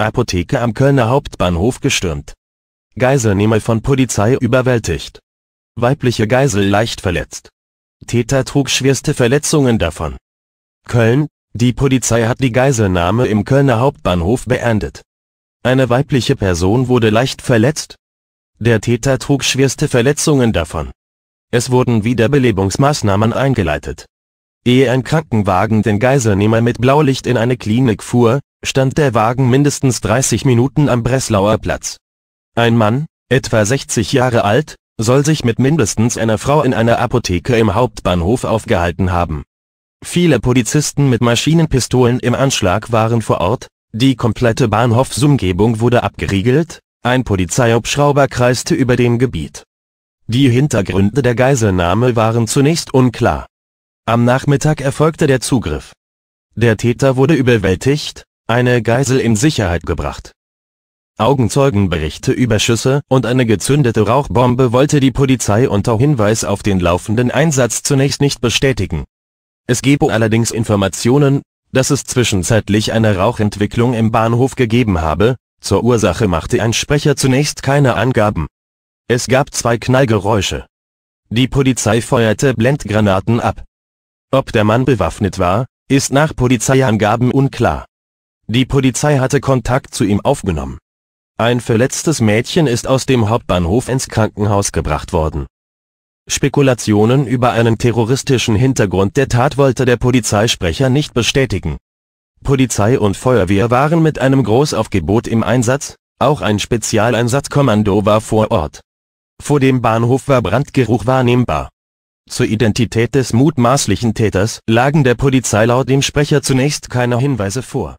Apotheke am Kölner Hauptbahnhof gestürmt. Geiselnehmer von Polizei überwältigt. Weibliche Geisel leicht verletzt. Täter trug schwerste Verletzungen davon. Köln, die Polizei hat die Geiselnahme im Kölner Hauptbahnhof beendet. Eine weibliche Person wurde leicht verletzt. Der Täter trug schwerste Verletzungen davon. Es wurden Wiederbelebungsmaßnahmen eingeleitet. Ehe ein Krankenwagen den Geiselnehmer mit Blaulicht in eine Klinik fuhr, stand der Wagen mindestens 30 Minuten am Breslauer Platz. Ein Mann, etwa 60 Jahre alt, soll sich mit mindestens einer Frau in einer Apotheke im Hauptbahnhof aufgehalten haben. Viele Polizisten mit Maschinenpistolen im Anschlag waren vor Ort, die komplette Bahnhofsumgebung wurde abgeriegelt, ein Polizeihubschrauber kreiste über dem Gebiet. Die Hintergründe der Geiselnahme waren zunächst unklar. Am Nachmittag erfolgte der Zugriff. Der Täter wurde überwältigt, eine Geisel in Sicherheit gebracht. Augenzeugenberichte über Schüsse und eine gezündete Rauchbombe wollte die Polizei unter Hinweis auf den laufenden Einsatz zunächst nicht bestätigen. Es gebe allerdings Informationen, dass es zwischenzeitlich eine Rauchentwicklung im Bahnhof gegeben habe, zur Ursache machte ein Sprecher zunächst keine Angaben. Es gab zwei Knallgeräusche. Die Polizei feuerte Blendgranaten ab. Ob der Mann bewaffnet war, ist nach Polizeiangaben unklar. Die Polizei hatte Kontakt zu ihm aufgenommen. Ein verletztes Mädchen ist aus dem Hauptbahnhof ins Krankenhaus gebracht worden. Spekulationen über einen terroristischen Hintergrund der Tat wollte der Polizeisprecher nicht bestätigen. Polizei und Feuerwehr waren mit einem Großaufgebot im Einsatz, auch ein Spezialeinsatzkommando war vor Ort. Vor dem Bahnhof war Brandgeruch wahrnehmbar. Zur Identität des mutmaßlichen Täters lagen der Polizei laut dem Sprecher zunächst keine Hinweise vor